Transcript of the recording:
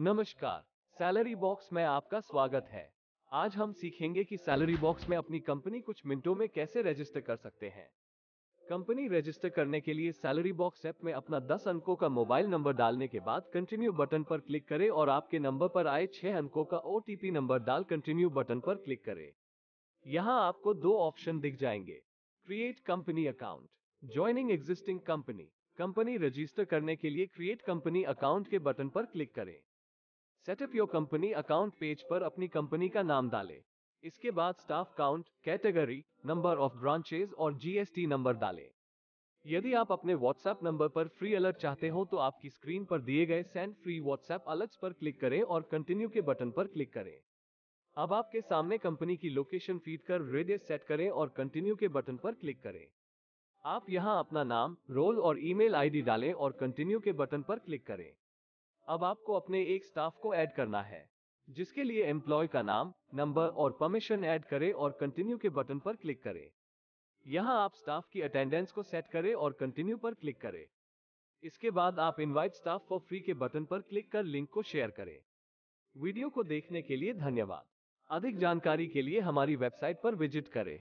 नमस्कार salary box में आपका स्वागत है आज हम सीखेंगे कि सैलरी बॉक्स में अपनी कंपनी कुछ मिनटों में कैसे रजिस्टर कर सकते हैं कंपनी रजिस्टर करने के लिए सैलरी बॉक्स ऐप में अपना 10 अंकों का मोबाइल नंबर डालने के बाद कंटिन्यू बटन पर क्लिक करें और आपके नंबर पर आए छह अंकों का ओ नंबर डाल कंटिन्यू बटन पर क्लिक करें यहाँ आपको दो ऑप्शन दिख जाएंगे create company account joining existing company company register करने के लिए क्रिएट कंपनी अकाउंट के बटन पर क्लिक करें setup your company account page पर अपनी कंपनी का नाम डालें इसके बाद staff count category number of branches और जीएसटी नंबर डालें यदि आप अपने व्हाट्सएप नंबर पर फ्री अलर्ट चाहते हो तो आपकी स्क्रीन पर दिए गए सेंड फ्री व्हाट्सएप अलर्ट्स पर क्लिक करें और कंटिन्यू के बटन पर क्लिक करें अब आपके सामने कंपनी की लोकेशन फीड कर रेडियस सेट करें और कंटिन्यू के बटन पर क्लिक करें आप यहां अपना नाम रोल और ईमेल आईडी डालें और कंटिन्यू के बटन पर क्लिक करें अब आपको अपने एक स्टाफ को ऐड करना है जिसके लिए एम्प्लॉय का नाम नंबर और परमिशन ऐड करें और कंटिन्यू के बटन पर क्लिक करें यहाँ आप स्टाफ की अटेंडेंस को सेट करें और कंटिन्यू पर क्लिक करें इसके बाद आप इनवाइट स्टाफ फॉर फ्री के बटन पर क्लिक कर लिंक को शेयर करें वीडियो को देखने के लिए धन्यवाद अधिक जानकारी के लिए हमारी वेबसाइट पर विजिट करें